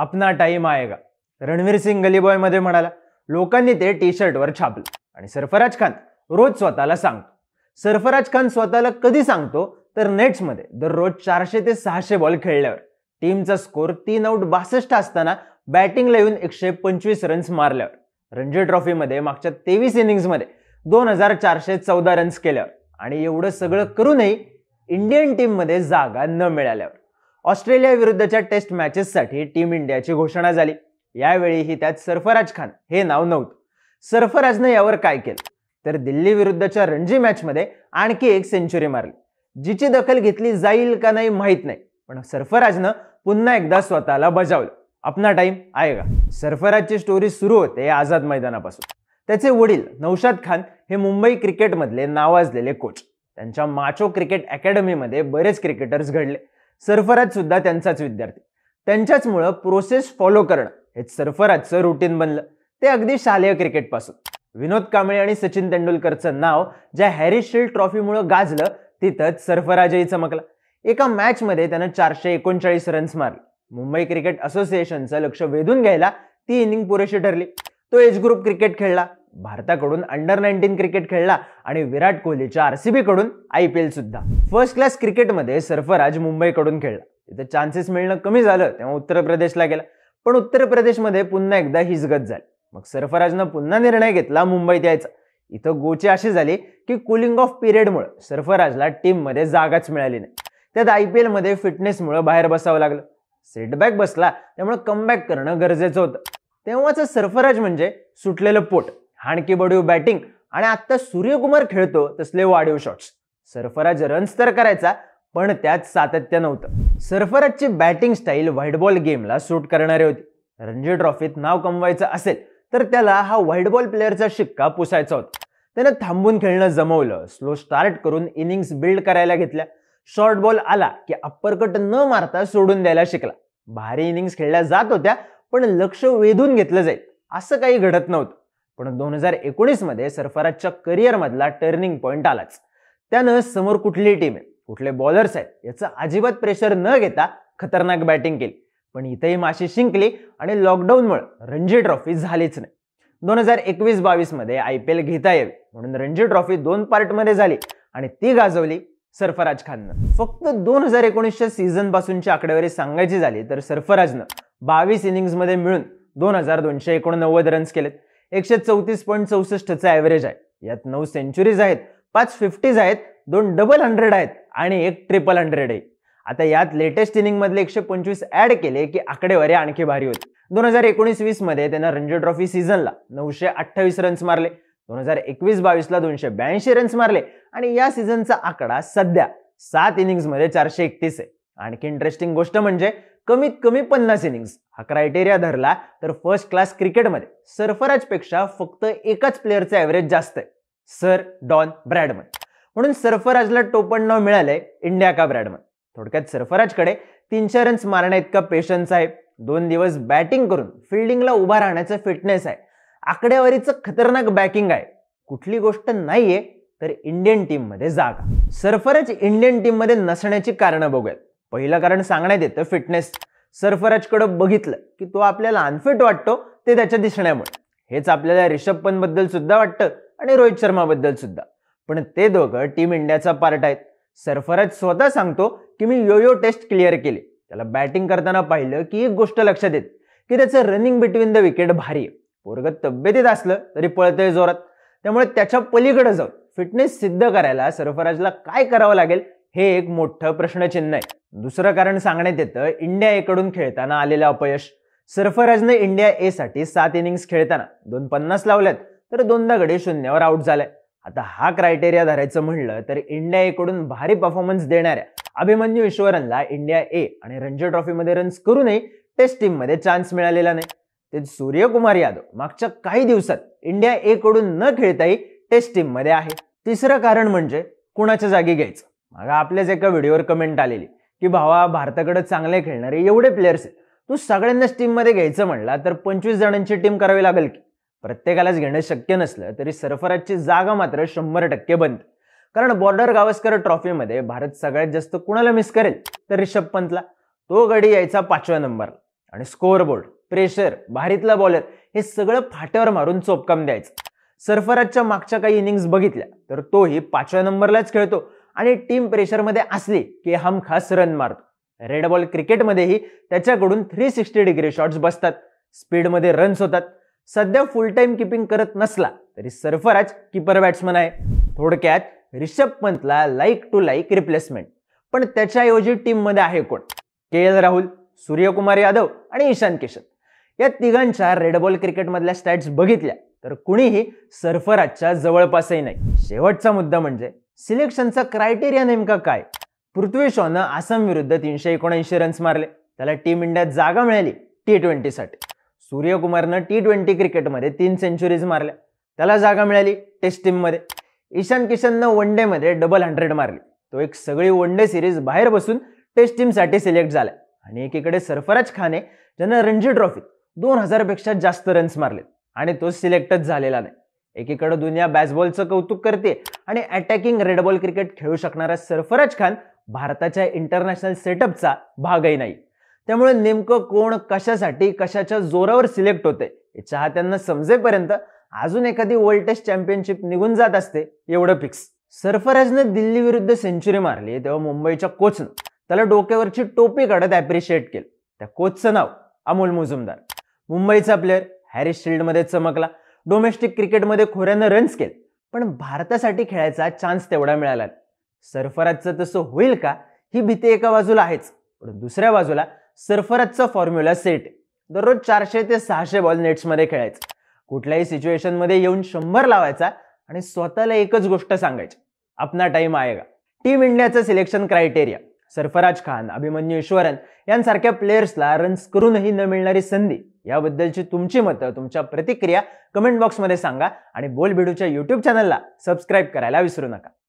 अपना time आएगा रणवीर सिंग गलीबॉयमध्ये म्हणाला लोकांनी ते टी शर्टवर छापलं आणि सरफराज खान रोज स्वतःला सांगतो सरफराज खान स्वतःला कधी सांगतो तर नेट्समध्ये दररोज चारशे ते सहाशे बॉल खेळल्यावर टीमचा स्कोर तीन आउट बासष्ट असताना बॅटिंगला येऊन एकशे पंचवीस रन्स मारल्यावर रणजी ट्रॉफीमध्ये मागच्या तेवीस इनिंग्समध्ये दोन हजार चारशे चौदा रन्स केल्यावर आणि एवढं सगळं करूनही इंडियन टीममध्ये जागा न मिळाल्यावर ऑस्ट्रेलिया विरुद्धच्या टेस्ट मॅचेससाठी टीम इंडियाची घोषणा झाली यावेळीही त्यात सरफराज खान हे नाव नव्हतं सरफराजने यावर काय केलं तर दिल्ली विरुद्धच्या रणजी मॅच मध्ये आणखी एक सेंचुरी मारली जिची दखल घेतली जाईल का नाही माहीत नाही पण सरफराजनं पुन्हा एकदा स्वतःला बजावलं आपला टाइम आहे का सरफराजची स्टोरी सुरू होते आझाद मैदानापासून त्याचे वडील नौशाद खान हे मुंबई क्रिकेटमधले नावाजलेले कोच त्यांच्या माचो क्रिकेट अकॅडमीमध्ये बरेच क्रिकेटर्स घडले सरफराज सुद्धा त्यांचाच विद्यार्थी त्यांच्याचमुळं प्रोसेस फॉलो करणं हे सरफराजचं रुटीन बनलं ते अगदी शालेय क्रिकेटपासून विनोद कांबळे आणि सचिन तेंडुलकरचं नाव ज्या शिल्ड ट्रॉफीमुळं गाजलं तिथंच सरफराजही चमकला एका मॅचमध्ये त्यानं चारशे एकोणचाळीस रन्स मारले मुंबई क्रिकेट असोसिएशनचं लक्ष वेधून घ्यायला ती इनिंग पुरेशी ठरली तो एज ग्रुप क्रिकेट खेळला भारताकडून अंडर नाईन्टीन क्रिकेट खेळला आणि विराट कोहलीच्या आर सी बीकडून आय पी सुद्धा फर्स्ट क्लास क्रिकेटमध्ये सर्फराज मुंबईकडून खेळला तिथे चान्सेस मिळणं कमी झालं तेव्हा उत्तर प्रदेशला गेला पण उत्तर प्रदेशमध्ये पुन्हा एकदा हिजगत झाली मग सरफराजनं पुन्हा निर्णय घेतला मुंबईत यायचा इथं गोची अशी झाली की कुलिंग ऑफ पिरियडमुळे सरफराजला टीममध्ये जागाच मिळाली नाही त्यात आय पी एलमध्ये फिटनेसमुळे बाहेर बसावं लागलं सेटबॅक बसला त्यामुळे कमबॅक करणं गरजेचं होतं तेव्हाच सरफराज म्हणजे सुटलेलं पोट हाणकी बडू बॅटिंग आणि आत्ता सूर्यकुमार खेळतो तसले वाढीव शॉट्स सरफराज रन्स तर करायचा पण त्यात सातत्य नव्हतं सरफराजची बॅटिंग स्टाईल व्हाईट बॉल गेमला सूट करणारी होती रणजी ट्रॉफीत नाव कमवायचं असेल तर त्याला हा व्हाईट बॉल प्लेअरचा शिक्का पुसायचा होता त्यानं थांबून खेळणं जमवलं स्लो स्टार्ट करून इनिंग्स बिल्ड करायला घेतल्या शॉर्ट बॉल आला की अप्परकट न मारता सोडून द्यायला शिकला भारी इनिंग्स खेळल्या जात होत्या पण लक्ष वेधून घेतलं जाईल असं काही घडत नव्हतं पण दोन हजार एकोणीसमध्ये सरफराजच्या करिअरमधला टर्निंग पॉईंट आलाच त्यानं समोर कुठली टीम आहे कुठले बॉलर्स आहेत याचं अजिबात प्रेशर न घेता खतरनाक बॅटिंग केली पण इथेही माशी शिंकली आणि लॉकडाऊनमुळे रणजी ट्रॉफी झालीच नाही दोन हजार एकवीस बावीसमध्ये आय पी एल घेता येईल म्हणून रणजी ट्रॉफी दोन पार्टमध्ये झाली आणि ती गाजवली सरफराज खाननं फक्त दोन हजार एकोणीसच्या सीझन आकडेवारी सांगायची झाली तर सरफराजनं बावीस मध्ये मिळून दोन हजार दोनशे एकोणनव्वद रन्स केलेत एकशे चौतीस पॉईंट चौसष्टचं ॲव्हरेज आहे यात नऊ सेंचुरीज आहेत पाच फिफ्टीज आहेत दोन डबल हंड्रेड आहेत आणि एक ट्रिपल हंड्रेड आहे आता यात लेटेस्ट इनिंग इनिंगमधले एकशे पंचवीस ऍड केले की आकडेवारी आणखी भारी होती दोन हजार एकोणीस वीस मध्ये त्यांना रणजी ट्रॉफी सीझनला नऊशे अठ्ठावीस रन्स मारले दोन हजार एकवीस बावीसला दोनशे ब्याऐंशी रन्स मारले आणि या सीझनचा आकडा सध्या सात इनिंगमध्ये चारशे एकतीस आहे आणखी इंटरेस्टिंग गोष्ट म्हणजे कमीत कमी पन्नास इनिंग्स हा क्रायटेरिया धरला तर फर्स्ट क्लास क्रिकेटमध्ये सरफराजपेक्षा फक्त एकाच प्लेअरचं ॲव्हरेज जास्त आहे सर डॉन ब्रॅडमन म्हणून सरफराजला टोपण नाव मिळालंय इंडिया का ब्रॅडमन थोडक्यात सरफराजकडे तीनशे रन्स मारण्या इतका पेशन्स आहे दोन दिवस बॅटिंग करून फिल्डिंगला उभा राहण्याचं फिटनेस आहे आकडेवारीचं खतरनाक बॅकिंग आहे कुठली गोष्ट नाहीये तर इंडियन टीममध्ये जागा सरफराज इंडियन टीममध्ये नसण्याची कारणं बघूयात पहिलं कारण सांगण्यात येतं फिटनेस सरफराजकडं बघितलं की तो आपल्याला अनफिट वाटतो ते त्याच्या दिसण्यामुळे हेच आपल्याला रिषभ पंतबद्दल सुद्धा वाटतं आणि रोहित शर्माबद्दल सुद्धा पण ते दोघं टीम इंडियाचा पार्ट आहेत सरफराज स्वतः सांगतो की मी यो यो टेस्ट क्लिअर केली त्याला बॅटिंग करताना पाहिलं की एक गोष्ट लक्षात येत की त्याचं रनिंग बिटवीन द विकेट भारी आहे पोरग तब्येतीत असलं तरी पळतंय जोरात त्यामुळे त्याच्या पलीकडे जाऊन फिटनेस सिद्ध करायला सरफराजला काय करावं लागेल हे एक मोठं प्रश्नचिन्ह आहे दुसरं कारण सांगण्यात येतं इंडिया एकडून खेळताना आलेलं अपयश सरफराजने इंडिया ए साठी सात इनिंग्स खेळताना दोन पन्नास लावल्यात तर दोनदा गडी शून्यावर आउट झालाय आता हा क्रायटेरिया धरायचं म्हणलं तर इंडिया एकडून भारी परफॉर्मन्स देणाऱ्या अभिमन्यू ईश्वरनला इंडिया ए आणि रणजी ट्रॉफीमध्ये रन्स करूनही टेस्ट टीममध्ये चान्स मिळालेला नाही ते सूर्यकुमार यादव मागच्या काही दिवसात इंडिया ए कडून न खेळताही टेस्ट टीममध्ये आहे तिसरं कारण म्हणजे कुणाच्या जागी घ्यायचं मग आपल्याच एका व्हिडिओवर कमेंट आलेली की भावा भारताकडे चांगले खेळणारे एवढे प्लेयर्स आहेत तू सगळ्यांनाच टीममध्ये घ्यायचं म्हणला तर पंचवीस जणांची टीम करावी लागेल की प्रत्येकालाच घेणं शक्य नसलं तरी सरफराजची जागा मात्र शंभर टक्के बनते कारण बॉर्डर गावस्कर ट्रॉफीमध्ये भारत सगळ्यात जास्त कुणाला मिस करेल तर रिषभ पंतला तो गडी यायचा पाचव्या नंबरला आणि स्कोअरबोर्ड प्रेशर भारीतला बॉलर हे सगळं फाट्यावर मारून चोपकाम द्यायचं सरफराजच्या मागच्या काही इनिंग्स बघितल्या तर तोही पाचव्या नंबरलाच खेळतो आणि टीम प्रेशरमध्ये असली की हम खास रन मारतो रेड बॉल क्रिकेटमध्येही त्याच्याकडून थ्री सिक्स्टी डिग्री शॉट्स बसतात स्पीडमध्ये रन्स होतात सध्या फुल टाइम किपिंग करत नसला तरी सरफराज किपर बॅट्समन आहे थोडक्यात रिषभ पंतला लाईक टू लाईक रिप्लेसमेंट पण त्याच्याऐवजी टीममध्ये आहे कोण के एल राहुल सूर्यकुमार यादव आणि ईशान किशन या तिघांच्या रेड बॉल क्रिकेटमधल्या स्टॅट्स बघितल्या तर कुणीही सरफराजच्या जवळपासही नाही शेवटचा मुद्दा म्हणजे सिलेक्शनचा क्रायटेरिया नेमका काय पृथ्वी शॉनं आसाम विरुद्ध तीनशे एकोणऐंशी रन्स मारले त्याला टीम इंडियात जागा मिळाली टी ट्वेंटीसाठी सूर्यकुमारनं टी ट्वेंटी क्रिकेटमध्ये तीन सेंचुरीज मारल्या त्याला जागा मिळाली टेस्ट टीममध्ये ईशान किशननं वन मध्ये डबल हंड्रेड मारली तो एक सगळी वन डे सिरीज बाहेर बसून टेस्ट टीमसाठी सिलेक्ट झाला आणि एकीकडे सरफराज खाने ज्यानं रणजी ट्रॉफी दोन हजारपेक्षा जास्त रन्स मारले आणि तो सिलेक्टच झालेला नाही एकीकडे दुनिया बॅसबॉलचं कौतुक करते आणि अटॅकिंग रेडबॉल क्रिकेट खेळू शकणारा सरफराज खान भारताच्या इंटरनॅशनल सेटअपचा भागही नाही त्यामुळे नेमकं कोण कशासाठी कशाच्या जोरावर सिलेक्ट होते हे चाहत्यांना समजेपर्यंत अजून एखादी वर्ल्ड टेस्ट चॅम्पियनशिप निघून जात असते एवढं फिक्स सरफराजने दिल्ली विरुद्ध सेंचुरी मारली तेव्हा मुंबईच्या कोचनं त्याला डोक्यावरची टोपी काढत ॲप्रिशिएट केलं त्या कोचचं नाव अमोल मुजुमदार मुंबईचा प्लेअर हॅरिस शिल्डमध्ये चमकला डोमेस्टिक क्रिकेटमध्ये खोऱ्यानं रन्स केले पण भारतासाठी खेळायचा चान्स तेवढा मिळाला सरफराजचं तसं होईल का ही भीती एका बाजूला आहेच पण दुसऱ्या बाजूला सरफराजचा फॉर्म्युला सेट दररोज चारशे ते सहाशे बॉल नेट्समध्ये खेळायचं कुठल्याही सिच्युएशनमध्ये येऊन शंभर लावायचा आणि स्वतःला एकच गोष्ट सांगायची आपला टाईम आहे का टीम इंडियाचं सिलेक्शन क्रायटेरिया सरफराज खान अभिमन्यू ईश्वरन यांसारख्या प्लेयर्सला रन्स करूनही न मिळणारी संधी याबद्दलची तुमची मतं तुमच्या प्रतिक्रिया कमेंट बॉक्समध्ये सांगा आणि बोल बिडूच्या यूट्यूब चॅनलला सबस्क्राईब करायला विसरू नका